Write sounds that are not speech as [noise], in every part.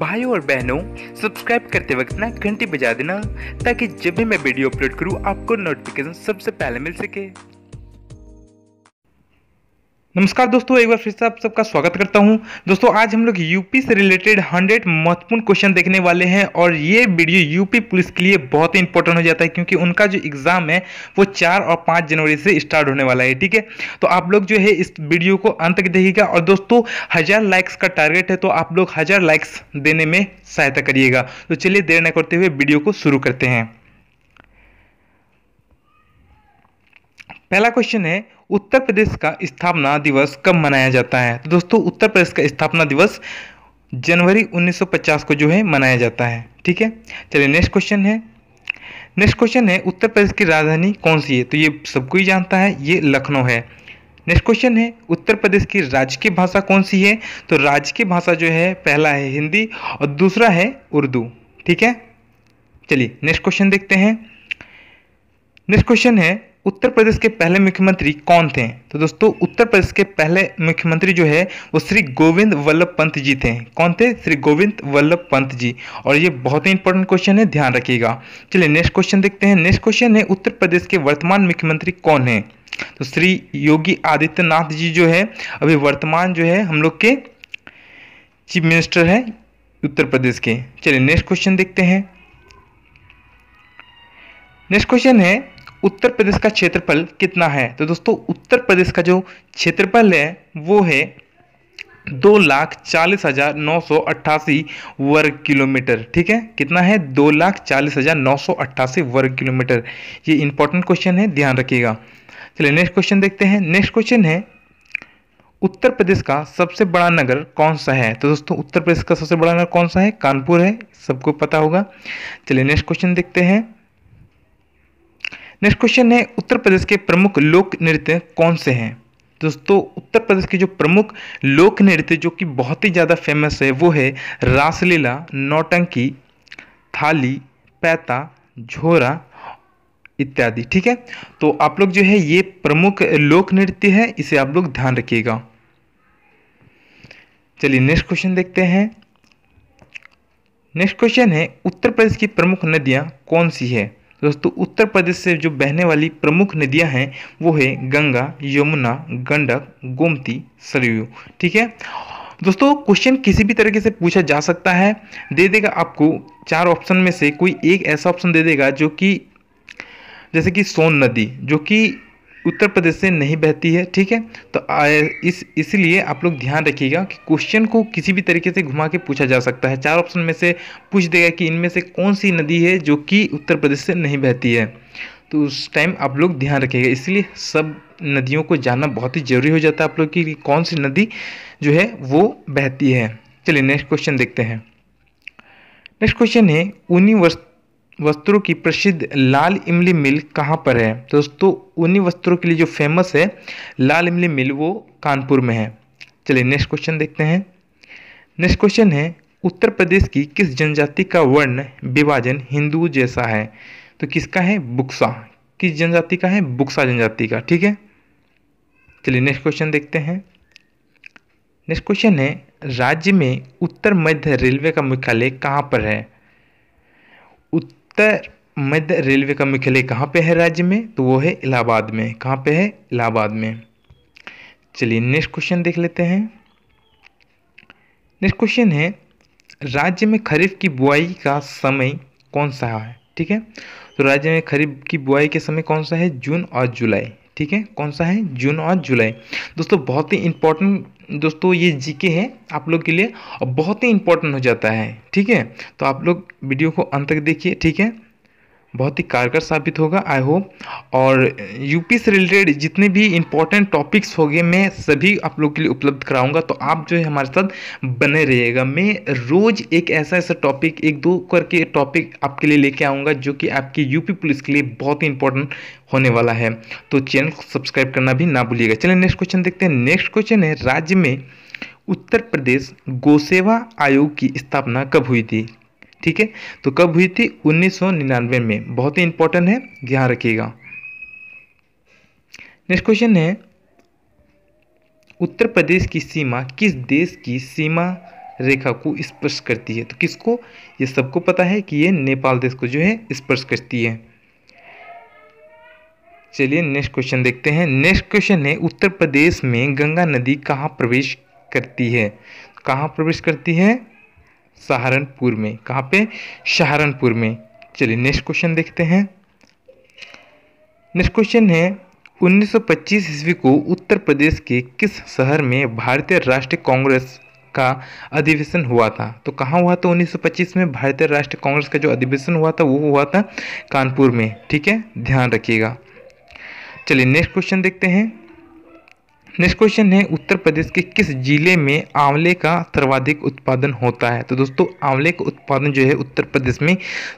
भाइयों और बहनों सब्सक्राइब करते वक्त ना घंटी बजा देना ताकि जब भी मैं वीडियो अपलोड करूँ आपको नोटिफिकेशन सबसे पहले मिल सके नमस्कार दोस्तों एक बार फिर से आप सबका स्वागत करता हूं दोस्तों आज हम लोग यूपी से रिलेटेड 100 महत्वपूर्ण क्वेश्चन देखने वाले हैं और ये वीडियो यूपी पुलिस के लिए बहुत ही इंपॉर्टेंट हो जाता है क्योंकि उनका जो एग्ज़ाम है वो 4 और 5 जनवरी से स्टार्ट होने वाला है ठीक है तो आप लोग जो है इस वीडियो को अंत तक देखिएगा और दोस्तों हज़ार लाइक्स का टारगेट है तो आप लोग हज़ार लाइक्स देने में सहायता करिएगा तो चलिए देर न करते हुए वीडियो को शुरू करते हैं पहला क्वेश्चन है उत्तर प्रदेश का स्थापना दिवस कब मनाया जाता है तो दोस्तों उत्तर प्रदेश का स्थापना दिवस जनवरी 1950 को जो है मनाया जाता है ठीक है चलिए नेक्स्ट क्वेश्चन है नेक्स्ट क्वेश्चन है उत्तर प्रदेश की राजधानी कौन सी है तो ये सबको ही जानता है ये लखनऊ है नेक्स्ट क्वेश्चन है उत्तर प्रदेश की राजकीय भाषा कौन सी है तो राजकीय भाषा जो है पहला है हिंदी और दूसरा है उर्दू ठीक है चलिए नेक्स्ट क्वेश्चन देखते हैं नेक्स्ट क्वेश्चन है उत्तर प्रदेश के पहले मुख्यमंत्री कौन थे तो दोस्तों उत्तर प्रदेश के पहले मुख्यमंत्री जो है वो श्री गोविंद वल्लभ पंत जी थे कौन थे श्री गोविंद वल्लभ पंत जी और ये बहुत ही इंपॉर्टेंट क्वेश्चन है ध्यान रखिएगा चलिए नेक्स्ट क्वेश्चन देखते हैं नेक्स्ट क्वेश्चन है उत्तर प्रदेश के वर्तमान मुख्यमंत्री कौन है तो श्री योगी आदित्यनाथ जी जो है अभी वर्तमान जो है हम लोग के चीफ मिनिस्टर है उत्तर प्रदेश के चलिए नेक्स्ट क्वेश्चन देखते हैं नेक्स्ट क्वेश्चन है उत्तर प्रदेश का क्षेत्रफल कितना है तो दोस्तों उत्तर प्रदेश का जो क्षेत्रफल है वो है दो लाख चालीस हज़ार नौ सौ अट्ठासी वर्ग किलोमीटर ठीक है कितना है दो लाख चालीस हज़ार नौ सौ अट्ठासी वर्ग किलोमीटर ये इंपॉर्टेंट क्वेश्चन है ध्यान रखिएगा चलिए नेक्स्ट क्वेश्चन देखते हैं नेक्स्ट क्वेश्चन है उत्तर प्रदेश का सबसे बड़ा नगर कौन सा है तो दोस्तों उत्तर प्रदेश का सबसे बड़ा नगर कौन सा है कानपुर है सबको पता होगा चलिए नेक्स्ट क्वेश्चन देखते हैं नेक्स्ट क्वेश्चन है उत्तर प्रदेश के प्रमुख लोक नृत्य कौन से हैं दोस्तों उत्तर प्रदेश के जो प्रमुख लोक नृत्य जो कि बहुत ही ज़्यादा फेमस है वो है रासलीला नौटंकी थाली पैता झोरा इत्यादि ठीक है तो आप लोग जो है ये प्रमुख लोक नृत्य है इसे आप लोग ध्यान रखिएगा चलिए नेक्स्ट क्वेश्चन देखते हैं नेक्स्ट क्वेश्चन है उत्तर प्रदेश की प्रमुख नदियां कौन सी है दोस्तों उत्तर प्रदेश से जो बहने वाली प्रमुख नदियां हैं वो है गंगा यमुना गंडक गोमती सरयू ठीक है दोस्तों क्वेश्चन किसी भी तरीके से पूछा जा सकता है दे देगा आपको चार ऑप्शन में से कोई एक ऐसा ऑप्शन दे देगा जो कि जैसे कि सोन नदी जो कि उत्तर प्रदेश से नहीं बहती है ठीक है तो इस इसलिए आप लोग ध्यान रखिएगा कि क्वेश्चन को किसी भी तरीके से घुमा के पूछा जा सकता है चार ऑप्शन में से पूछ देगा कि इनमें से कौन सी नदी है जो कि उत्तर प्रदेश से नहीं बहती है तो उस टाइम आप लोग ध्यान रखिएगा इसलिए सब नदियों को जानना बहुत ही जरूरी हो जाता है आप लोग की कौन सी नदी जो है वो बहती है चलिए नेक्स्ट क्वेश्चन देखते हैं नेक्स्ट क्वेश्चन है ऊनी वस्त्र वस्त्रों की प्रसिद्ध लाल इमली मिल कहाँ पर है तो दोस्तों उन्हीं वस्त्रों के लिए जो फेमस है लाल इमली मिल वो कानपुर में है चलिए नेक्स्ट क्वेश्चन देखते हैं नेक्स्ट क्वेश्चन है उत्तर प्रदेश की किस जनजाति का वर्ण विभाजन हिंदू जैसा है तो किसका है बुक्सा किस जनजाति का है बुक्सा जनजाति का ठीक है चलिए नेक्स्ट क्वेश्चन देखते हैं नेक्स्ट क्वेश्चन है राज्य में उत्तर मध्य रेलवे का मुख्यालय कहाँ पर है मध्य रेलवे का मुख्यालय कहाँ पे है राज्य में तो वो है इलाहाबाद में कहाँ पे है इलाहाबाद में चलिए नेक्स्ट क्वेश्चन देख लेते हैं नेक्स्ट क्वेश्चन है राज्य में खरीफ की बुआई का समय कौन सा है ठीक है तो राज्य में खरीफ की बुआई के समय कौन सा है जून और जुलाई ठीक है कौन सा है जून और जुलाई दोस्तों बहुत ही इंपॉर्टेंट दोस्तों ये जीके है आप लोग के लिए और बहुत ही इंपॉर्टेंट हो जाता है ठीक है तो आप लोग वीडियो को अंत तक देखिए ठीक है बहुत ही कारगर साबित होगा आई होप और यूपी से रिलेटेड जितने भी इंपॉर्टेंट टॉपिक्स होंगे मैं सभी आप लोग के लिए उपलब्ध कराऊंगा तो आप जो है हमारे साथ बने रहिएगा मैं रोज़ एक ऐसा ऐसा टॉपिक एक दो करके टॉपिक आपके लिए लेके आऊँगा जो कि आपकी यूपी पुलिस के लिए बहुत ही इंपॉर्टेंट होने वाला है तो चैनल को सब्सक्राइब करना भी ना भूलिएगा चलिए नेक्स्ट क्वेश्चन देखते हैं नेक्स्ट क्वेश्चन है राज्य में उत्तर प्रदेश गोसेवा आयोग की स्थापना कब हुई थी ठीक है तो कब हुई थी 1999 में बहुत ही इंपॉर्टेंट है ध्यान रखिएगा नेक्स्ट क्वेश्चन है उत्तर प्रदेश की सीमा किस देश की सीमा रेखा को स्पर्श करती है तो किसको ये सबको पता है कि ये नेपाल देश को जो है स्पर्श करती है चलिए नेक्स्ट क्वेश्चन देखते हैं नेक्स्ट क्वेश्चन है उत्तर प्रदेश में गंगा नदी कहाँ प्रवेश करती है कहाँ प्रवेश करती है सहारनपुर में कहाँ पे सहारनपुर में चलिए नेक्स्ट क्वेश्चन देखते हैं नेक्स्ट क्वेश्चन है 1925 ईस्वी को उत्तर प्रदेश के किस शहर में भारतीय राष्ट्रीय कांग्रेस का अधिवेशन हुआ था तो कहाँ हुआ था 1925 में भारतीय राष्ट्रीय कांग्रेस का जो अधिवेशन हुआ था वो हुआ था कानपुर में ठीक है ध्यान रखिएगा चलिए नेक्स्ट क्वेश्चन देखते हैं नेक्स्ट क्वेश्चन है उत्तर प्रदेश के किस जिले में आंवले का सर्वाधिक उत्पादन होता है तो दोस्तों आंवले का उत्पादन जो है उत्तर प्रदेश में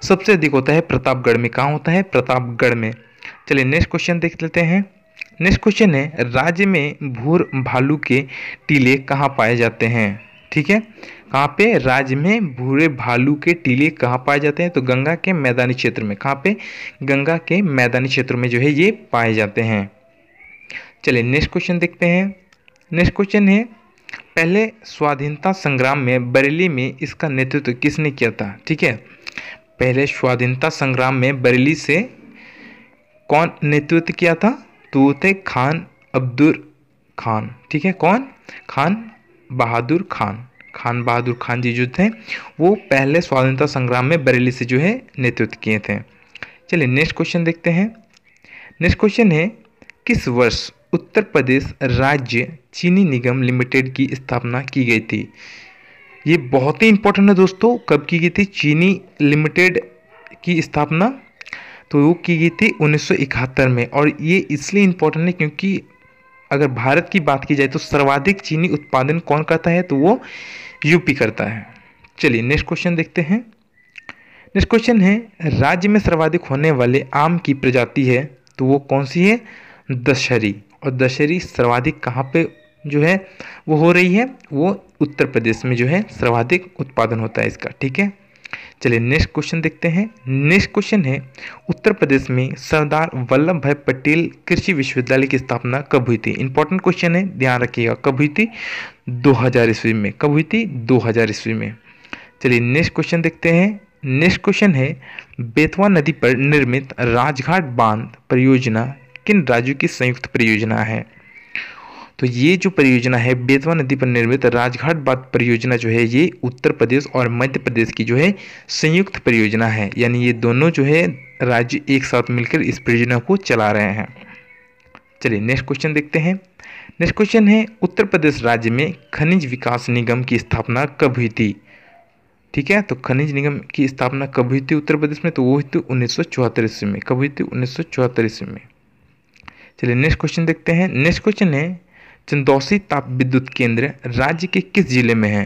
सबसे अधिक होता है प्रतापगढ़ में कहाँ होता है प्रतापगढ़ में चलिए नेक्स्ट क्वेश्चन देख लेते हैं नेक्स्ट क्वेश्चन है राज्य में भूर भालू के टीले कहाँ पाए जाते हैं ठीक है कहाँ पे राज्य में भूरे भालू के टीले कहाँ पाए जाते हैं तो गंगा के मैदानी क्षेत्र में कहाँ पे गंगा के मैदानी क्षेत्र में जो है ये पाए जाते हैं चलिए नेक्स्ट क्वेश्चन देखते हैं नेक्स्ट क्वेश्चन है पहले स्वाधीनता संग्राम में बरेली में इसका नेतृत्व किसने किया था ठीक है पहले स्वाधीनता संग्राम में बरेली से कौन नेतृत्व किया था तो थे खान अब्दुल खान ठीक है कौन खान बहादुर खान खान बहादुर खान जी जो थे वो पहले स्वाधीनता संग्राम में बरेली से जो है नेतृत्व किए थे चलिए नेक्स्ट क्वेश्चन देखते हैं नेक्स्ट क्वेश्चन है किस वर्ष उत्तर प्रदेश राज्य चीनी निगम लिमिटेड की स्थापना की गई थी ये बहुत ही इंपॉर्टेंट है दोस्तों कब की गई थी चीनी लिमिटेड की स्थापना तो वो की गई थी उन्नीस में और ये इसलिए इम्पोर्टेंट है क्योंकि अगर भारत की बात की जाए तो सर्वाधिक चीनी उत्पादन कौन करता है तो वो यूपी करता है चलिए नेक्स्ट क्वेश्चन देखते हैं नेक्स्ट क्वेश्चन है राज्य में सर्वाधिक होने वाले आम की प्रजाति है तो वो कौन सी है दशहरी और दशहरी सर्वाधिक कहाँ पे जो है वो हो रही है वो उत्तर प्रदेश में जो है सर्वाधिक उत्पादन होता है इसका ठीक है चलिए नेक्स्ट क्वेश्चन देखते हैं नेक्स्ट क्वेश्चन है उत्तर प्रदेश में सरदार वल्लभ भाई पटेल कृषि विश्वविद्यालय की स्थापना कब हुई थी इंपॉर्टेंट क्वेश्चन है ध्यान रखिएगा कब हुई थी 2000 ईस्वी में कब हुई थी 2000 ईस्वी में चलिए नेक्स्ट क्वेश्चन देखते हैं नेक्स्ट क्वेश्चन है बेतवा नदी पर निर्मित राजघाट बांध परियोजना किन राज्यों की संयुक्त परियोजना है तो ये जो परियोजना है बेतवा नदी पर निर्मित राजघाट बात परियोजना जो है ये उत्तर प्रदेश और मध्य प्रदेश की जो है संयुक्त परियोजना है यानी ये दोनों जो है राज्य एक साथ मिलकर इस परियोजना को चला रहे हैं चलिए नेक्स्ट क्वेश्चन देखते हैं नेक्स्ट क्वेश्चन है उत्तर प्रदेश राज्य में खनिज विकास निगम की स्थापना कब हुई थी ठीक है तो खनिज निगम की स्थापना कब हुई थी उत्तर प्रदेश में तो वो हुई थी उन्नीस ईस्वी में कब हुई थी उन्नीस ईस्वी में चलिए नेक्स्ट क्वेश्चन देखते हैं नेक्स्ट क्वेश्चन है चंदौसी ताप विद्युत केंद्र राज्य के किस जिले में है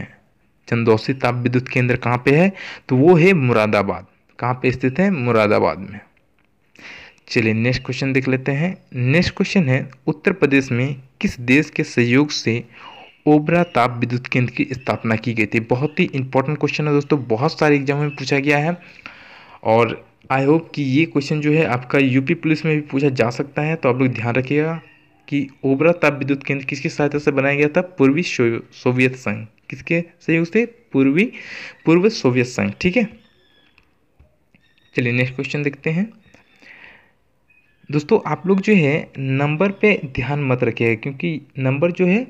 चंदौसी ताप विद्युत केंद्र कहाँ पे है तो वो है मुरादाबाद कहाँ पे स्थित है मुरादाबाद में चलिए नेक्स्ट क्वेश्चन देख लेते हैं नेक्स्ट क्वेश्चन है उत्तर प्रदेश में किस देश के सहयोग से ओबरा ताप विद्युत केंद्र की स्थापना की गई थी बहुत ही इंपॉर्टेंट क्वेश्चन है दोस्तों बहुत सारे एग्जाम में पूछा गया है और आई होप कि ये क्वेश्चन जो है आपका यूपी पुलिस में भी पूछा जा सकता है तो आप लोग ध्यान रखिएगा कि ओबरा ताप विद्युत केंद्र किसकी सहायता से बनाया गया था पूर्वी सोवियत संघ किसके सहयोग से पूर्वी पूर्व सोवियत संघ ठीक है चलिए नेक्स्ट क्वेश्चन देखते हैं दोस्तों आप लोग जो है नंबर पे ध्यान मत रखिएगा क्योंकि नंबर जो है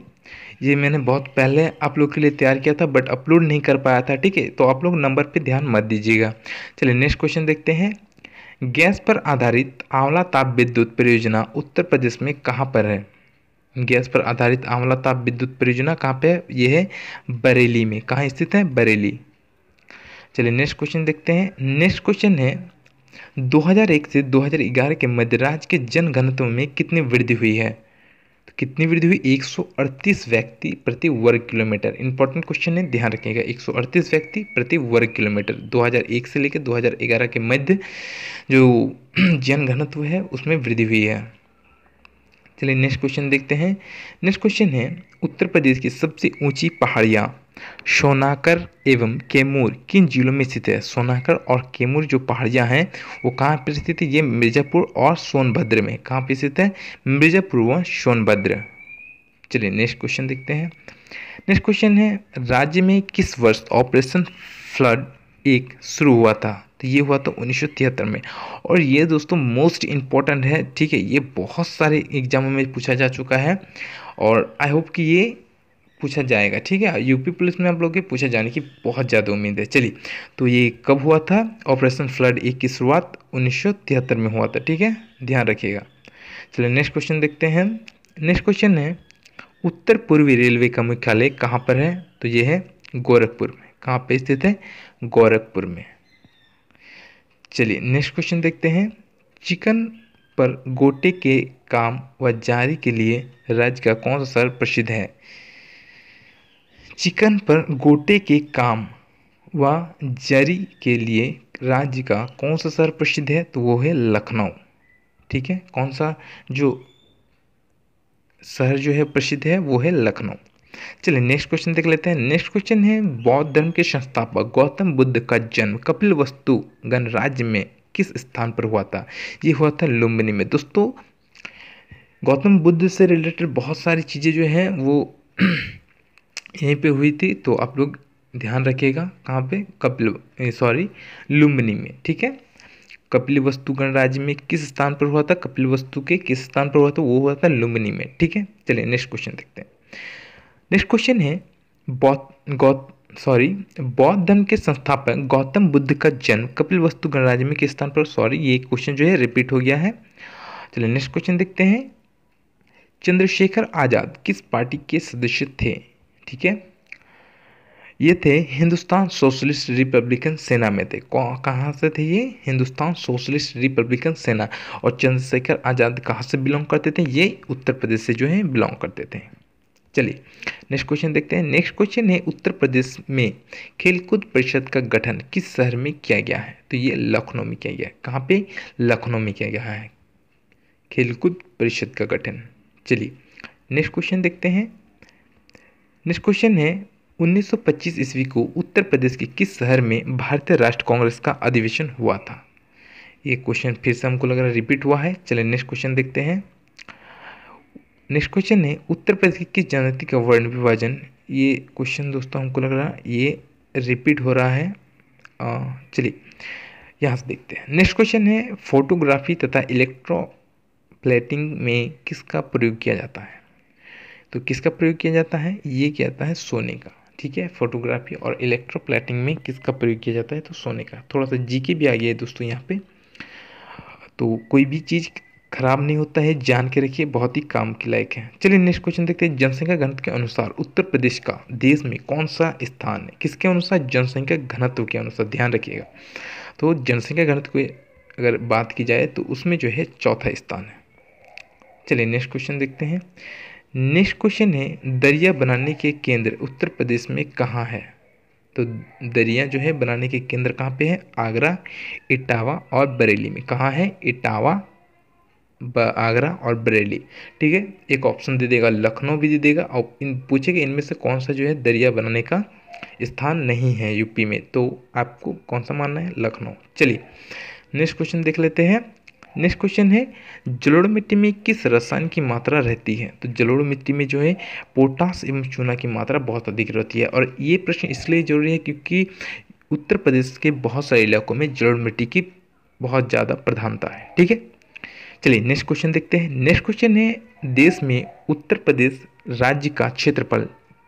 ये मैंने बहुत पहले आप लोग के लिए तैयार किया था बट अपलोड नहीं कर पाया था ठीक है तो आप लोग नंबर पे ध्यान मत दीजिएगा चलिए नेक्स्ट क्वेश्चन देखते हैं गैस पर आधारित आंवला ताप विद्युत परियोजना उत्तर प्रदेश में कहाँ पर है गैस पर आधारित आंवला ताप विद्युत परियोजना कहाँ पे है यह है बरेली में कहाँ स्थित है बरेली चलिए नेक्स्ट क्वेश्चन देखते हैं नेक्स्ट क्वेश्चन है 2001 से 2011 के मध्य राज्य के जन में कितनी वृद्धि हुई है कितनी वृद्धि हुई 138 व्यक्ति प्रति वर्ग किलोमीटर इंपॉर्टेंट क्वेश्चन है ध्यान रखिएगा 138 व्यक्ति प्रति वर्ग किलोमीटर 2001 से लेकर 2011 के मध्य जो [clears throat] जन घनत्व है उसमें वृद्धि हुई है चलिए नेक्स्ट क्वेश्चन देखते हैं नेक्स्ट क्वेश्चन है उत्तर प्रदेश की सबसे ऊंची पहाड़ियाँ सोनाकर एवं कैमूर किन जिलों में स्थित है सोनाकर और कैमूर जो पहाड़ियाँ हैं वो कहाँ पर स्थित है ये मिर्ज़ापुर और सोनभद्र में कहाँ पर स्थित है मिर्ज़ापुर व सोनभद्र चलिए नेक्स्ट क्वेश्चन देखते हैं नेक्स्ट क्वेश्चन है राज्य में किस वर्ष ऑपरेशन फ्लड एक शुरू हुआ था तो ये हुआ था तो उन्नीस में और ये दोस्तों मोस्ट इम्पॉर्टेंट है ठीक है ये बहुत सारे एग्जामों में पूछा जा चुका है और आई होप कि ये पूछा जाएगा ठीक है यूपी पुलिस में आप लोग के पूछा जाने की बहुत ज़्यादा उम्मीद है चलिए तो ये कब हुआ था ऑपरेशन फ्लड एक की शुरुआत उन्नीस में हुआ था ठीक है ध्यान रखिएगा चलिए नेक्स्ट क्वेश्चन देखते हैं नेक्स्ट क्वेश्चन है उत्तर पूर्वी रेलवे का मुख्यालय कहाँ पर है तो ये है गोरखपुर में कहाँ पर स्थित है गोरखपुर में चलिए नेक्स्ट क्वेश्चन देखते हैं चिकन पर गोटे के काम व जारी के लिए राज्य का कौन सा शहर प्रसिद्ध है चिकन पर गोटे के काम व जरी के लिए राज्य का कौन सा शहर प्रसिद्ध है तो वो है लखनऊ ठीक है कौन सा जो शहर जो है प्रसिद्ध है वो है लखनऊ चलिए नेक्स्ट क्वेश्चन देख लेते हैं नेक्स्ट क्वेश्चन है बौद्ध धर्म के संस्थापक गौतम बुद्ध का जन्म कपिल वस्तु गणराज्य में किस स्थान पर हुआ था ये हुआ था लुम्बिनी में दोस्तों गौतम बुद्ध से रिलेटेड बहुत सारी चीज़ें जो हैं वो [clears throat] यहीं पे हुई थी तो आप लोग ध्यान रखिएगा कहाँ पे कपिल सॉरी लुम्बिनी में ठीक है कपिल वस्तु गणराज्य में किस स्थान पर हुआ था कपिल वस्तु के किस स्थान पर हुआ था वो हुआ था लुम्बिनी में ठीक है चलिए नेक्स्ट क्वेश्चन देखते हैं नेक्स्ट क्वेश्चन है बौद्ध गौ सॉरी बौद्ध धर्म के संस्थापक गौतम बुद्ध का जन्म कपिल वस्तु गणराज्य में किस स्थान पर सॉरी ये क्वेश्चन जो है रिपीट हो गया है चलिए नेक्स्ट क्वेश्चन देखते हैं चंद्रशेखर आज़ाद किस पार्टी के सदस्य थे ठीक है ये थे हिंदुस्तान सोशलिस्ट रिपब्लिकन सेना में थे कहाँ से थे ये हिंदुस्तान सोशलिस्ट रिपब्लिकन सेना और चंद्रशेखर आज़ाद कहाँ से बिलोंग करते थे ये उत्तर प्रदेश से जो है बिलोंग करते थे चलिए नेक्स्ट क्वेश्चन देखते हैं नेक्स्ट क्वेश्चन है उत्तर प्रदेश में खेलकूद परिषद का गठन किस शहर में किया गया है तो ये लखनऊ में किया गया है कहाँ पे लखनऊ में किया गया है खेलकूद परिषद का गठन चलिए नेक्स्ट क्वेश्चन देखते हैं नेक्स्ट क्वेश्चन है 1925 ईस्वी को उत्तर प्रदेश के किस शहर में भारतीय राष्ट्र कांग्रेस का अधिवेशन हुआ था ये क्वेश्चन फिर से हमको लग रहा है रिपीट हुआ है चलिए नेक्स्ट क्वेश्चन देखते हैं नेक्स्ट क्वेश्चन है उत्तर प्रदेश की जनजाति का वर्ण विभाजन ये क्वेश्चन दोस्तों हमको लग रहा है ये रिपीट हो रहा है चलिए यहाँ से देखते हैं नेक्स्ट क्वेश्चन है फोटोग्राफी तथा इलेक्ट्रो प्लेटिंग में किसका प्रयोग किया जाता है तो किसका प्रयोग किया जाता है ये किया जाता है सोने का ठीक है फोटोग्राफी और इलेक्ट्रो प्लेटिंग में किसका प्रयोग किया जाता है तो सोने का थोड़ा सा जीके भी आ गया है दोस्तों यहाँ पे तो कोई भी चीज़ खराब नहीं होता है जान के रखिए बहुत ही काम के लायक है चलिए नेक्स्ट क्वेश्चन देखते हैं जनसंख्या घनत्व के अनुसार उत्तर प्रदेश का देश में कौन सा स्थान है किसके अनुसार जनसंख्या घनत्व के अनुसार ध्यान रखिएगा तो जनसंख्या घनत्व की अगर बात की जाए तो उसमें जो है चौथा स्थान है चलिए नेक्स्ट क्वेश्चन देखते हैं नेक्स्ट क्वेश्चन है दरिया बनाने के केंद्र उत्तर प्रदेश में कहाँ है तो दरिया जो है बनाने के केंद्र कहाँ पे है आगरा इटावा और बरेली में कहाँ है इटावा आगरा और बरेली ठीक है एक ऑप्शन दे देगा लखनऊ भी दे देगा और इन पूछेगा इनमें से कौन सा जो है दरिया बनाने का स्थान नहीं है यूपी में तो आपको कौन सा मानना है लखनऊ चलिए नेक्स्ट क्वेश्चन देख लेते हैं नेक्स्ट क्वेश्चन है जलोड़ मिट्टी में किस रसायन की मात्रा रहती है तो जलोड़ मिट्टी में जो है पोटास एवं चूना की मात्रा बहुत अधिक रहती है और ये प्रश्न इसलिए जरूरी है क्योंकि उत्तर प्रदेश के बहुत सारे इलाकों में जलोड़ मिट्टी की बहुत ज़्यादा प्रधानता है ठीक है चलिए नेक्स्ट क्वेश्चन देखते हैं नेक्स्ट क्वेश्चन है देश में उत्तर प्रदेश राज्य का क्षेत्रफल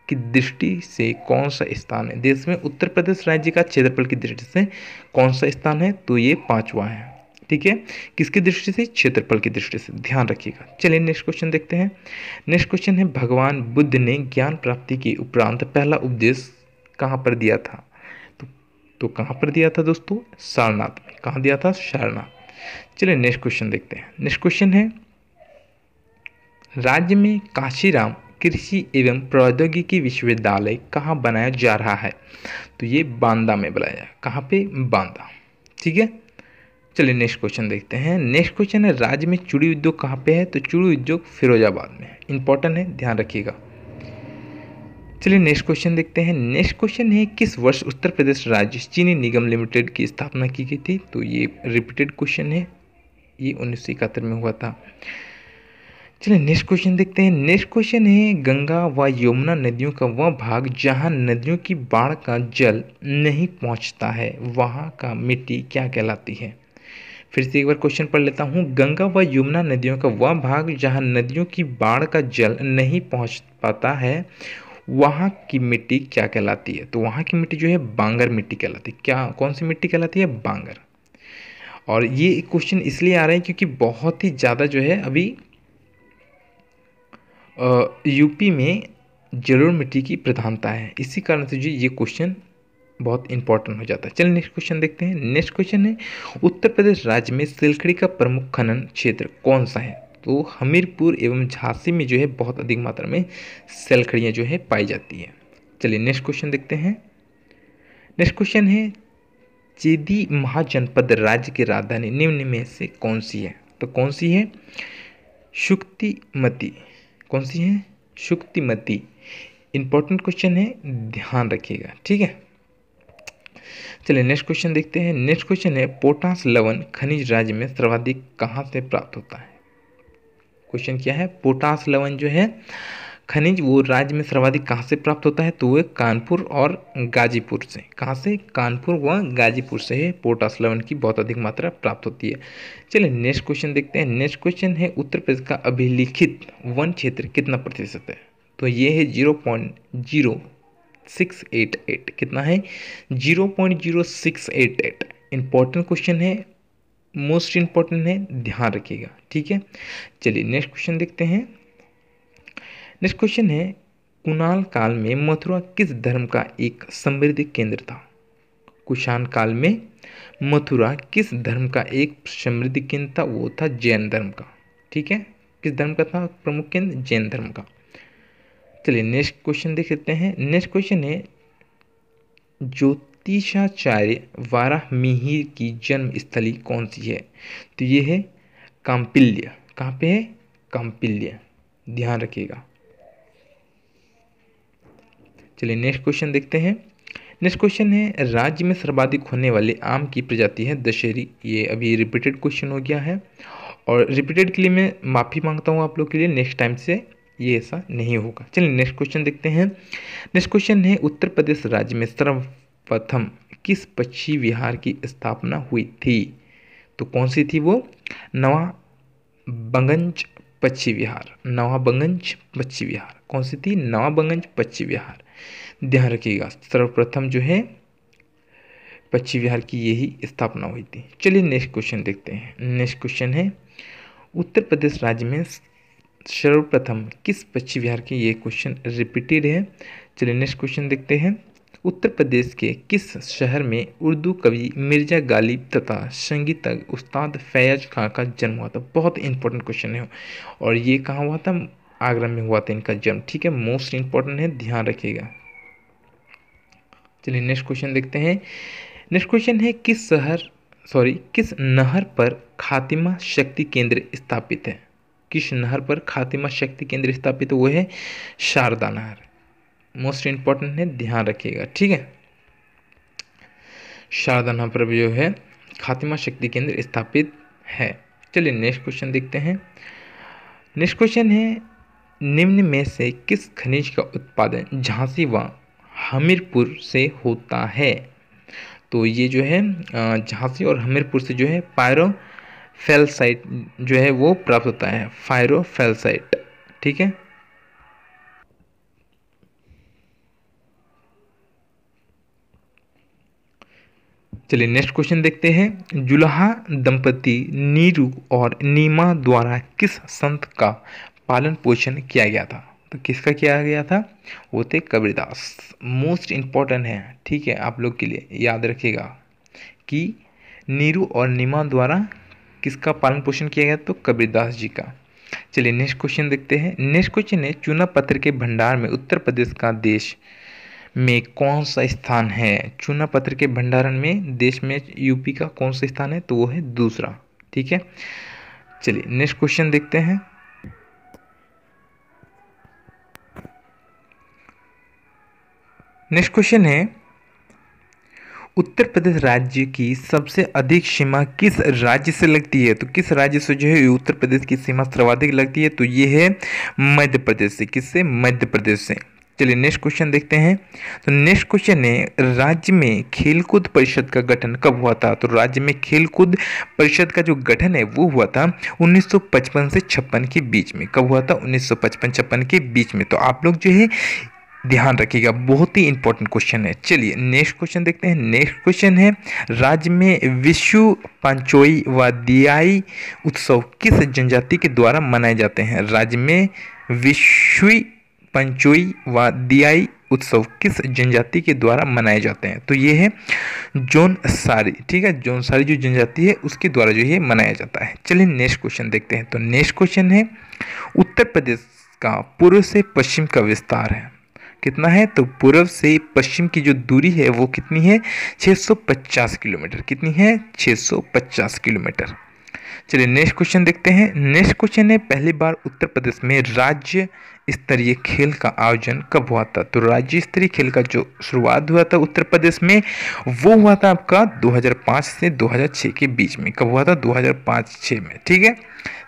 की दृष्टि से कौन सा स्थान है देश में उत्तर प्रदेश राज्य का क्षेत्रफल की दृष्टि से कौन सा स्थान है तो ये पांचवा है ठीक है किसकी दृष्टि से क्षेत्रफल की दृष्टि से ध्यान रखिएगा चलिए नेक्स्ट क्वेश्चन देखते हैं नेक्स्ट क्वेश्चन है भगवान बुद्ध ने ज्ञान प्राप्ति के उपरांत पहला उपदेश कहाँ पर दिया था तो, तो कहाँ पर दिया था दोस्तों सारनाथ में कहाँ दिया था सारनाथ चलिए नेक्स्ट क्वेश्चन देखते हैं नेक्स्ट क्वेश्चन है राज्य में काशीराम कृषि एवं प्रौद्योगिकी विश्वविद्यालय कहाँ बनाया जा रहा है तो ये बांदा में बनाया जाए कहाँ पे बांदा ठीक है चलिए नेक्स्ट क्वेश्चन देखते हैं नेक्स्ट क्वेश्चन है राज्य में चूड़ी उद्योग कहाँ पे है तो चूड़ी उद्योग फिरोजाबाद में है इंपॉर्टेंट है ध्यान रखिएगा चलिए नेक्स्ट क्वेश्चन देखते हैं नेक्स्ट क्वेश्चन है किस वर्ष उत्तर प्रदेश राज्य चीनी निगम लिमिटेड की स्थापना की गई थी तो ये रिपीटेड क्वेश्चन है ये उन्नीस में हुआ था चलिए नेक्स्ट क्वेश्चन देखते हैं नेक्स्ट क्वेश्चन है गंगा व यमुना नदियों का वह भाग जहां नदियों की बाढ़ का जल नहीं पहुंचता है वहां का मिट्टी क्या कहलाती है फिर से एक बार क्वेश्चन पढ़ लेता हूँ गंगा व यमुना नदियों का वह भाग जहां नदियों की बाढ़ का जल नहीं पहुंच पाता है वहाँ की मिट्टी क्या कहलाती है तो वहाँ की मिट्टी जो है बांगर मिट्टी कहलाती है क्या कौन सी मिट्टी कहलाती है बांगर और ये क्वेश्चन इसलिए आ रहे हैं क्योंकि बहुत ही ज़्यादा जो है अभी यूपी में जरूर मिट्टी की प्रधानता है इसी कारण से जो ये क्वेश्चन बहुत इंपॉर्टेंट हो जाता है चलिए नेक्स्ट क्वेश्चन देखते हैं नेक्स्ट क्वेश्चन है उत्तर प्रदेश राज्य में सिलखड़ी का प्रमुख खनन क्षेत्र कौन सा है तो हमीरपुर एवं झांसी में जो है बहुत अधिक मात्रा में सेलखड़ियाँ जो है पाई जाती है चलिए नेक्स्ट क्वेश्चन देखते हैं नेक्स्ट क्वेश्चन है चेदी महाजनपद राज्य की राजधानी निम्न में से कौन सी है तो कौन सी है शुक्तिमती कौन सी है शुक्तिमती इंपॉर्टेंट क्वेश्चन है ध्यान रखिएगा ठीक है चलिए नेक्स्ट क्वेश्चन देखते हैं नेक्स्ट क्वेश्चन है पोटास लवण खनिज राज्य में सर्वाधिक कहाँ से प्राप्त होता है क्वेश्चन किया है पोटास लवन जो है खनिज वो राज्य में सर्वाधिक कहाँ से प्राप्त होता है तो वह कानपुर और गाजीपुर से कहाँ से कानपुर व गाजीपुर से है पोटास लवन की बहुत अधिक मात्रा प्राप्त होती है चलिए नेक्स्ट क्वेश्चन देखते हैं नेक्स्ट क्वेश्चन है उत्तर प्रदेश का अभिलिखित वन क्षेत्र कितना प्रतिशत है तो ये है zero point zero six eight eight कितना है zero point zero six eight eight important question है मोस्ट इम्पॉर्टेंट है ध्यान रखिएगा ठीक है चलिए नेक्स्ट क्वेश्चन देखते हैं नेक्स्ट क्वेश्चन है कुणाल काल में मथुरा किस धर्म का एक समृद्ध केंद्र था कुषाण काल में मथुरा किस धर्म का एक समृद्ध केंद्र था वो था जैन धर्म का ठीक है किस धर्म का था प्रमुख केंद्र जैन धर्म का चलिए नेक्स्ट क्वेश्चन देख लेते हैं नेक्स्ट क्वेश्चन है ज्योत तीशाचार्य वाराहमिहिर की जन्म स्थली कौन सी है तो ये है काम्पिल्य कहाँ पे है काम्पिल्य ध्यान रखिएगा चलिए नेक्स्ट क्वेश्चन देखते हैं नेक्स्ट क्वेश्चन है राज्य में सर्वाधिक होने वाले आम की प्रजाति है दशहरी ये अभी रिपीटेड क्वेश्चन हो गया है और रिपीटेड के लिए मैं माफ़ी मांगता हूँ आप लोग के लिए नेक्स्ट टाइम से ये ऐसा नहीं होगा चलिए नेक्स्ट क्वेश्चन देखते हैं नेक्स्ट क्वेश्चन है उत्तर प्रदेश राज्य में सर्व प्रथम किस पक्षी विहार की स्थापना हुई थी तो कौन सी थी वो नवा बंगंज पक्षी विहार नवा बंगंज पक्षी विहार कौन सी थी नवा बंगंज पक्षी विहार ध्यान रखिएगा सर्वप्रथम जो है पक्षी विहार की यही स्थापना हुई थी चलिए नेक्स्ट क्वेश्चन देखते हैं नेक्स्ट क्वेश्चन है उत्तर प्रदेश राज्य में सर्वप्रथम किस पक्षी विहार की ये क्वेश्चन रिपीटेड है चलिए नेक्स्ट क्वेश्चन देखते हैं उत्तर प्रदेश के किस शहर में उर्दू कवि मिर्जा गालिब तथा संगीतज उस्ताद फैज़ खां का जन्म हुआ था बहुत इंपॉर्टेंट क्वेश्चन है और ये कहाँ हुआ था आगरा में हुआ था इनका जन्म ठीक है मोस्ट इंपॉर्टेंट है ध्यान रखिएगा चलिए नेक्स्ट क्वेश्चन देखते हैं नेक्स्ट क्वेश्चन है किस शहर सॉरी किस नहर पर खातिमा शक्ति केंद्र स्थापित है किस नहर पर खातिमा शक्ति केंद्र स्थापित हुए है शारदा नहर मोस्ट इम्पॉर्टेंट है ध्यान रखिएगा ठीक है शारदा नाम पर जो है खातिमा शक्ति केंद्र स्थापित है चलिए नेक्स्ट क्वेश्चन देखते हैं नेक्स्ट क्वेश्चन है निम्न में से किस खनिज का उत्पादन झांसी व हमीरपुर से होता है तो ये जो है झांसी और हमीरपुर से जो है पायरोफेलसाइट जो है वो प्राप्त होता है फायरोफेलसाइट ठीक है चलिए नेक्स्ट क्वेश्चन देखते हैं जुल्हा दंपति नीरू और नीमा द्वारा किस संत का पालन पोषण किया गया था तो किसका किया गया था वो थे कबीरदास मोस्ट इम्पॉर्टेंट है ठीक है आप लोग के लिए याद रखिएगा कि नीरू और नीमा द्वारा किसका पालन पोषण किया गया तो कबीरदास जी का चलिए नेक्स्ट क्वेश्चन देखते हैं नेक्स्ट क्वेश्चन है चूना पत्थर के भंडार में उत्तर प्रदेश का देश में कौन सा स्थान है चूना पत्र के भंडारण में देश में यूपी का कौन सा स्थान है तो वो है दूसरा ठीक है चलिए नेक्स्ट क्वेश्चन देखते हैं नेक्स्ट क्वेश्चन है उत्तर प्रदेश राज्य की सबसे अधिक सीमा किस राज्य से लगती है तो किस राज्य से जो है उत्तर प्रदेश की सीमा सर्वाधिक लगती है तो ये है मध्य प्रदेश से किससे मध्य प्रदेश से चलिए नेक्स्ट क्वेश्चन देखते हैं तो नेक्स्ट क्वेश्चन है राज्य में खेलकूद परिषद का गठन कब हुआ था तो राज्य में खेलकूद परिषद का जो गठन है वो हुआ था 1955 से छप्पन के बीच में कब हुआ था 1955 छप्पन के बीच में तो आप लोग जो है ध्यान रखिएगा बहुत ही इंपॉर्टेंट क्वेश्चन है चलिए नेक्स्ट क्वेश्चन देखते हैं नेक्स्ट क्वेश्चन है राज्य में विश्व पंचोई व दियाई उत्सव किस जनजाति के द्वारा मनाए जाते हैं राज्य में विश्वी पंचोई व दियाई उत्सव किस जनजाति के द्वारा मनाए जाते हैं तो ये है सारी ठीक है सारी जो जनजाति है उसके द्वारा जो ये मनाया जाता है चलिए नेक्स्ट क्वेश्चन देखते हैं तो नेक्स्ट क्वेश्चन है उत्तर प्रदेश का पूर्व से पश्चिम का विस्तार है कितना है तो पूर्व से पश्चिम की जो दूरी है वो कितनी है 650 किलोमीटर कितनी है 650 किलोमीटर चलिए नेक्स्ट क्वेश्चन देखते हैं नेक्स्ट क्वेश्चन है पहली बार उत्तर प्रदेश में राज्य स्तरीय खेल का आयोजन कब हुआ था तो राज्य स्तरीय खेल का जो शुरुआत हुआ था उत्तर प्रदेश में वो हुआ था आपका 2005 से 2006 के बीच में कब हुआ था 2005-6 में ठीक है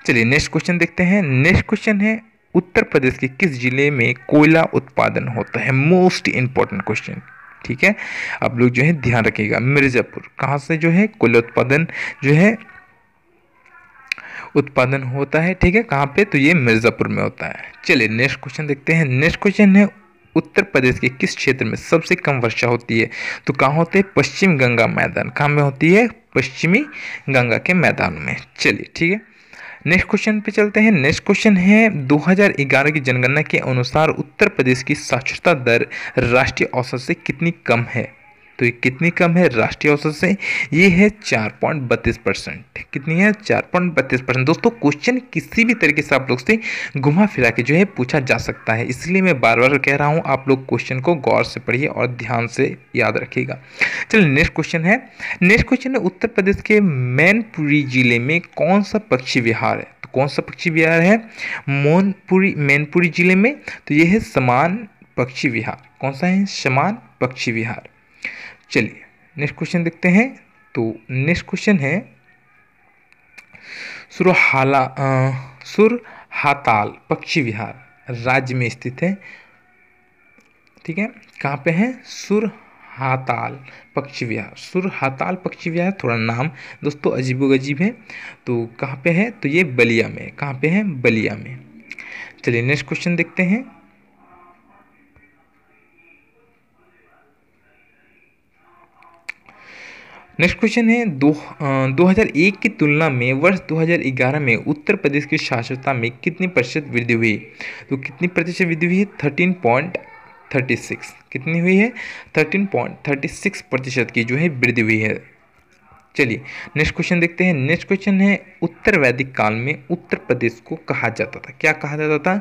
चलिए नेक्स्ट क्वेश्चन देखते हैं नेक्स्ट क्वेश्चन है उत्तर प्रदेश के किस जिले में कोयला उत्पादन होता है मोस्ट इंपॉर्टेंट क्वेश्चन ठीक है आप लोग जो है ध्यान रखिएगा मिर्ज़ापुर कहाँ से जो है कोयला उत्पादन जो है उत्पादन होता है ठीक है कहाँ पे तो ये मिर्ज़ापुर में होता है चलिए नेक्स्ट क्वेश्चन देखते हैं नेक्स्ट क्वेश्चन है उत्तर प्रदेश के किस क्षेत्र में सबसे कम वर्षा होती है तो कहाँ होते हैं पश्चिम गंगा मैदान कहाँ में होती है पश्चिमी गंगा के मैदान में चलिए ठीक है नेक्स्ट क्वेश्चन पे चलते हैं नेक्स्ट क्वेश्चन है 2011 की जनगणना के अनुसार उत्तर प्रदेश की साक्षरता दर राष्ट्रीय औसत से कितनी कम है तो ये कितनी कम है राष्ट्रीय औसत से ये है चार पॉइंट बत्तीस परसेंट कितनी है चार पॉइंट बत्तीस परसेंट दोस्तों क्वेश्चन किसी भी तरीके से आप लोग से घुमा फिरा के जो है पूछा जा सकता है इसलिए मैं बार बार कह रहा हूँ आप लोग क्वेश्चन को गौर से पढ़िए और ध्यान से याद रखिएगा चलिए नेक्स्ट क्वेश्चन है नेक्स्ट क्वेश्चन है उत्तर प्रदेश के मैनपुरी जिले में कौन सा पक्षी विहार है तो कौन सा पक्षी विहार है मोनपुरी मैनपुरी जिले में तो यह है समान पक्षी विहार कौन सा है समान पक्षी विहार चलिए नेक्स्ट क्वेश्चन देखते हैं तो नेक्स्ट क्वेश्चन है सुरहाला सुरहाताल पक्षी विहार राज्य में स्थित है ठीक है कहाँ पे है सुरहाताल पक्षी विहार सुरहाताल पक्षी विहार थोड़ा नाम दोस्तों अजीबो गजीब है तो कहाँ पे है तो ये बलिया में कहाँ पे है बलिया में चलिए नेक्स्ट क्वेश्चन देखते हैं नेक्स्ट क्वेश्चन है दो दो की तुलना में वर्ष 2011 में उत्तर प्रदेश की साक्षरता में कितनी प्रतिशत वृद्धि हुई तो कितनी प्रतिशत वृद्धि हुई है थर्टीन पॉइंट थर्टी सिक्स कितनी हुई है थर्टीन पॉइंट थर्टी सिक्स प्रतिशत की जो है वृद्धि हुई है चलिए नेक्स्ट क्वेश्चन देखते हैं नेक्स्ट क्वेश्चन है उत्तर वैदिक काल में उत्तर प्रदेश को कहा जाता था क्या कहा जाता था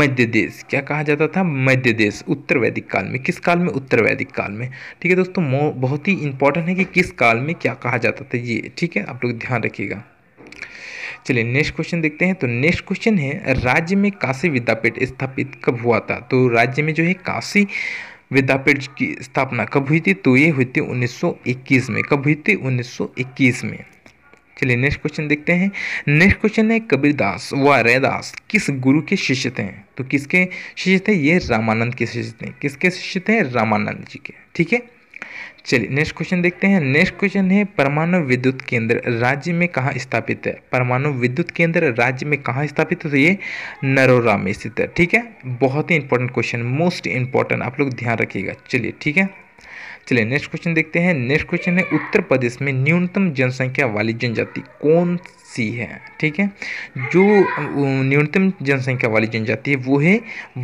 मध्य देश क्या कहा जाता था मध्य देश उत्तर वैदिक काल में किस काल में उत्तर वैदिक काल में ठीक है दोस्तों बहुत ही इंपॉर्टेंट है कि किस काल में क्या कहा जाता था ये ठीक है आप लोग ध्यान रखिएगा चलिए नेक्स्ट क्वेश्चन देखते हैं तो नेक्स्ट क्वेश्चन है राज्य में काशी विद्यापीठ स्थापित कब हुआ था तो राज्य में जो है काशी विद्यापीठ की स्थापना कब हुई थी तो ये हुई थी 1921 में कब हुई थी 1921 में चलिए नेक्स्ट क्वेश्चन देखते हैं नेक्स्ट क्वेश्चन है कबीरदास व रैदास किस गुरु के शिष्य थे तो किसके शिष्य थे ये रामानंद के शिष्य थे किसके शिष्य थे रामानंद जी के ठीक है चलिए नेक्स्ट क्वेश्चन देखते हैं नेक्स्ट क्वेश्चन है परमाणु विद्युत केंद्र राज्य में कहाँ स्थापित है परमाणु विद्युत केंद्र राज्य में कहाँ स्थापित है तो ये नरोरा में स्थित है ठीक है बहुत ही इंपॉर्टेंट क्वेश्चन मोस्ट इंपॉर्टेंट आप लोग ध्यान रखिएगा चलिए ठीक है चलिए नेक्स्ट क्वेश्चन देखते हैं नेक्स्ट क्वेश्चन है उत्तर प्रदेश में न्यूनतम जनसंख्या वाली जनजाति कौन सी है ठीक है जो न्यूनतम जनसंख्या वाली जनजाति है वो है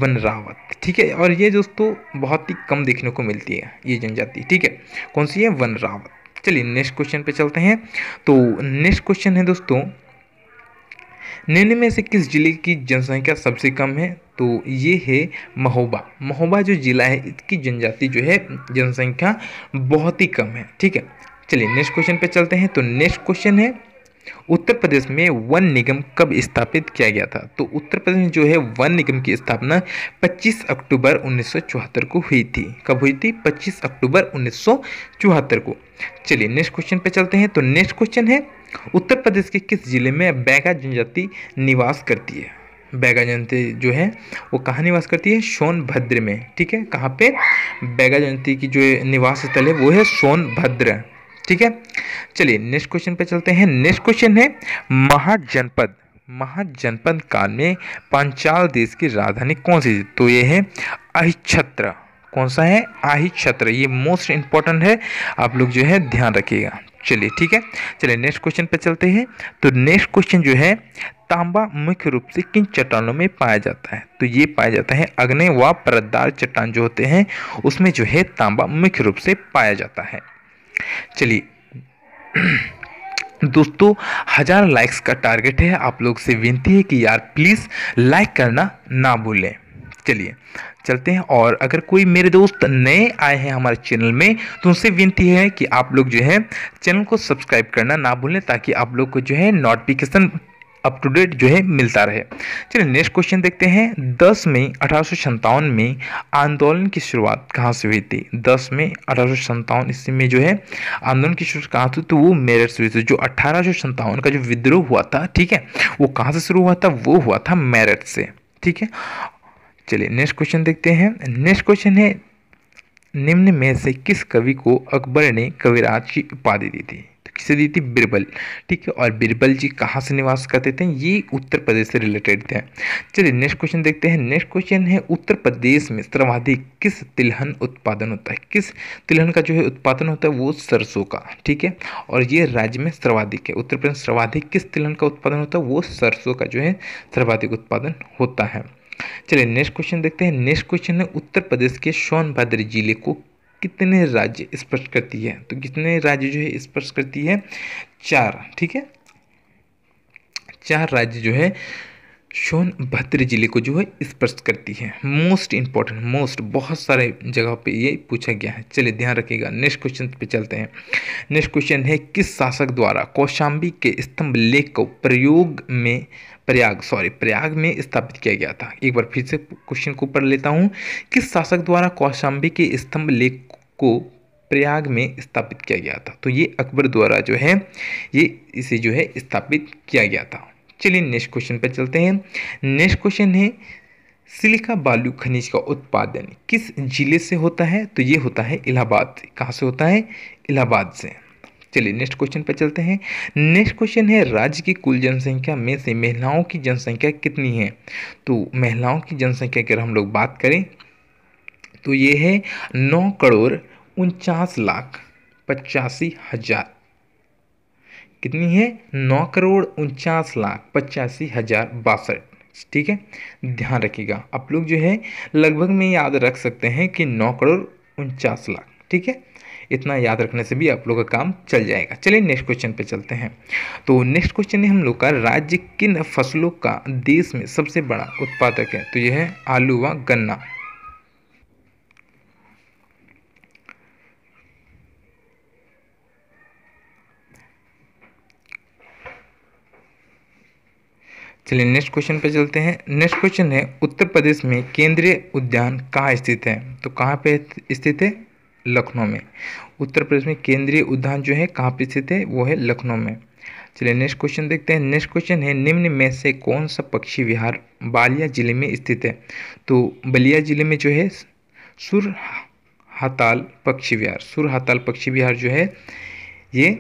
वनरावत ठीक है और ये दोस्तों बहुत ही कम देखने को मिलती है ये जनजाति ठीक है कौन सी है वनरावत चलिए नेक्स्ट क्वेश्चन पे चलते हैं तो नेक्स्ट क्वेश्चन है दोस्तों निम्न में से किस जिले की जनसंख्या सबसे कम है तो ये है महोबा महोबा जो जिला है इसकी जनजाति जो है जनसंख्या बहुत ही कम है ठीक है चलिए नेक्स्ट क्वेश्चन पे चलते हैं तो नेक्स्ट क्वेश्चन है उत्तर प्रदेश में वन निगम कब स्थापित किया गया था तो उत्तर प्रदेश में जो है वन निगम की स्थापना 25 अक्टूबर उन्नीस को हुई थी कब हुई थी 25 अक्टूबर उन्नीस को चलिए नेक्स्ट क्वेश्चन पे चलते हैं तो नेक्स्ट क्वेश्चन है उत्तर प्रदेश के किस जिले में बैगा जनजाति निवास करती है बैगा जयंती जो है वो कहाँ निवास करती है सोनभद्र में ठीक है कहाँ पे बैगा जयंती की जो निवास स्थल है वो है सोनभद्र ठीक है चलिए नेक्स्ट क्वेश्चन पे चलते हैं नेक्स्ट क्वेश्चन है महाजनपद महाजनपद काल में पंचाल देश की राजधानी कौन सी तो ये है अहिछत्र कौन सा है आहिछत्र ये मोस्ट इंपॉर्टेंट है आप लोग जो है ध्यान रखिएगा चलिए ठीक है चलिए नेक्स्ट क्वेश्चन पे चलते हैं तो नेक्स्ट क्वेश्चन जो है तांबा मुख्य रूप से किन चट्टानों में पाया जाता है तो ये पाया जाता है अग्नि व परदार चट्टान जो होते हैं उसमें जो है तांबा मुख्य रूप से पाया जाता है चलिए [clears throat] दोस्तों हज़ार लाइक्स का टारगेट है आप लोग से विनती है कि यार प्लीज़ लाइक करना ना भूलें चलिए चलते हैं और अगर कोई मेरे दोस्त नए आए हैं हमारे चैनल में तो उनसे विनती है कि आप लोग जो है चैनल को सब्सक्राइब करना ना भूलें ताकि आप लोग को जो है नोटिफिकेशन अप टू डेट जो है मिलता रहे चलिए नेक्स्ट क्वेश्चन देखते हैं दस मई अठारह में आंदोलन की शुरुआत कहाँ से हुई थी दस मई अठारह ईस्वी में जो है आंदोलन की शुरुआत कहाँ से तो वो मेरठ से हुई थी जो अठारह का जो विद्रोह हुआ था ठीक है वो कहाँ से शुरू हुआ था वो हुआ था मेरठ से ठीक है चलिए नेक्स्ट क्वेश्चन देखते हैं नेक्स्ट क्वेश्चन है निम्न में से किस कवि को अकबर ने कविराज की उपाधि दी थी किसे दी थी बिरबल ठीक है और बिरबल जी कहाँ से निवास करते थे ये उत्तर प्रदेश से रिलेटेड थे चलिए नेक्स्ट क्वेश्चन देखते हैं नेक्स्ट क्वेश्चन है उत्तर प्रदेश में सर्वाधिक किस तिलहन उत्पादन होता है किस तिलहन का जो है उत्पादन होता है वो सरसों का ठीक है और ये राज्य में सर्वाधिक है उत्तर प्रदेश सर्वाधिक किस तिलहन का उत्पादन होता है वो सरसों का जो है सर्वाधिक उत्पादन होता है चलिए नेक्स्ट क्वेश्चन देखते हैं नेक्स्ट क्वेश्चन है उत्तर प्रदेश के सोनभद्र जिले को कितने राज्य स्पर्श करती है तो कितने राज्य जो है स्पर्श करती है चार ठीक है चार राज्य जो है सोनभद्र जिले को जो है स्पर्श करती है मोस्ट इंपॉर्टेंट मोस्ट बहुत सारे जगह पे ये पूछा गया है चलिए ध्यान रखिएगा नेक्स्ट क्वेश्चन पे चलते हैं नेक्स्ट क्वेश्चन है किस शासक द्वारा कौशाम्बी के स्तंभ लेख को प्रयोग में प्रयाग सॉरी प्रयाग में स्थापित किया गया था एक बार फिर से क्वेश्चन को पढ़ लेता हूँ किस शासक द्वारा कौशाम्बी के स्तंभ लेख को प्रयाग में स्थापित किया गया था तो ये अकबर द्वारा जो है ये इसे जो है स्थापित किया गया था चलिए नेक्स्ट क्वेश्चन पर चलते हैं नेक्स्ट क्वेश्चन है सिलिका बालू खनिज का उत्पादन किस जिले से होता है तो ये होता है इलाहाबाद कहाँ से होता है इलाहाबाद से चलिए नेक्स्ट क्वेश्चन पर चलते हैं नेक्स्ट क्वेश्चन है राज्य की कुल जनसंख्या में से महिलाओं की जनसंख्या कितनी है तो महिलाओं की जनसंख्या की अगर हम लोग बात करें तो ये है नौ करोड़ उनचास लाख पचासी हज़ार कितनी है नौ करोड़ उनचास लाख पचासी हज़ार बासठ ठीक है ध्यान रखिएगा आप लोग जो है लगभग में याद रख सकते हैं कि नौ करोड़ उनचास लाख ठीक है इतना याद रखने से भी आप लोग का काम चल जाएगा चलिए नेक्स्ट क्वेश्चन पे चलते हैं तो नेक्स्ट क्वेश्चन है हम लोग का राज्य किन फसलों का देश में सबसे बड़ा उत्पादक है तो यह है आलू व गन्ना चलिए नेक्स्ट क्वेश्चन पे चलते हैं नेक्स्ट क्वेश्चन है उत्तर प्रदेश में केंद्रीय उद्यान कहाँ स्थित है तो कहाँ पे स्थित है लखनऊ में उत्तर प्रदेश में केंद्रीय उद्यान जो है कहाँ पर स्थित है वो है लखनऊ में चलिए नेक्स्ट क्वेश्चन देखते हैं नेक्स्ट क्वेश्चन है निम्न में से कौन सा पक्षी विहार बालिया जिले में स्थित है तो बलिया जिले में जो है सुर हाताल पक्षी विहार सुर हाताल पक्षी विहार जो है ये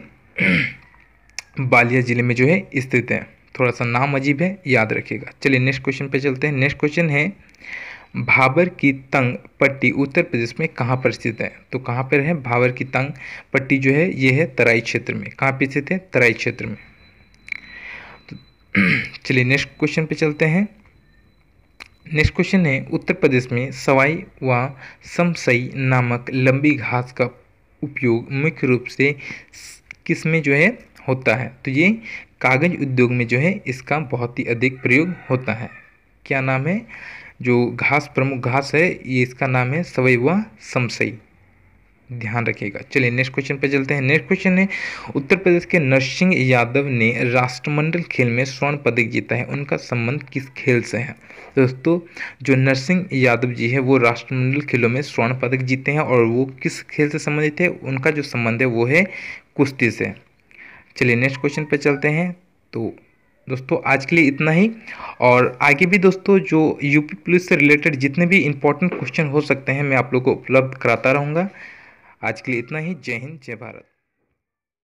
[clears throat] बालिया जिले में जो है स्थित है थोड़ा सा नाम अजीब है याद रखिएगा चलिए नेक्स्ट क्वेश्चन पे चलते हैं नेक्स्ट क्वेश्चन है भाबर की तंग पट्टी उत्तर प्रदेश में कहाँ पर स्थित है तो कहाँ पर है भाबर की तंग पट्टी जो है ये है तराई क्षेत्र में कहाँ पर स्थित है तराई क्षेत्र में तो [clears throat] चलिए नेक्स्ट क्वेश्चन पे चलते हैं नेक्स्ट क्वेश्चन है उत्तर प्रदेश में सवाई व समसई नामक लंबी घास का उपयोग मुख्य रूप से किस में जो है होता है तो ये कागज उद्योग में जो है इसका बहुत ही अधिक प्रयोग होता है क्या नाम है जो घास प्रमुख घास है ये इसका नाम है सवई व समसई ध्यान रखिएगा चलिए नेक्स्ट क्वेश्चन पर चलते हैं नेक्स्ट क्वेश्चन है उत्तर प्रदेश के नरसिंह यादव ने राष्ट्रमंडल खेल में स्वर्ण पदक जीता है उनका संबंध किस खेल से है दोस्तों जो नरसिंह यादव जी है वो राष्ट्रमंडल खेलों में स्वर्ण पदक जीते हैं और वो किस खेल से संबंधित है उनका जो संबंध है वो है कुश्ती से चलिए नेक्स्ट क्वेश्चन पर चलते हैं तो दोस्तों आज के लिए इतना ही और आगे भी दोस्तों जो यूपी पुलिस से रिलेटेड जितने भी इंपॉर्टेंट क्वेश्चन हो सकते हैं मैं आप लोग को उपलब्ध कराता रहूँगा आज के लिए इतना ही जय हिंद जय भारत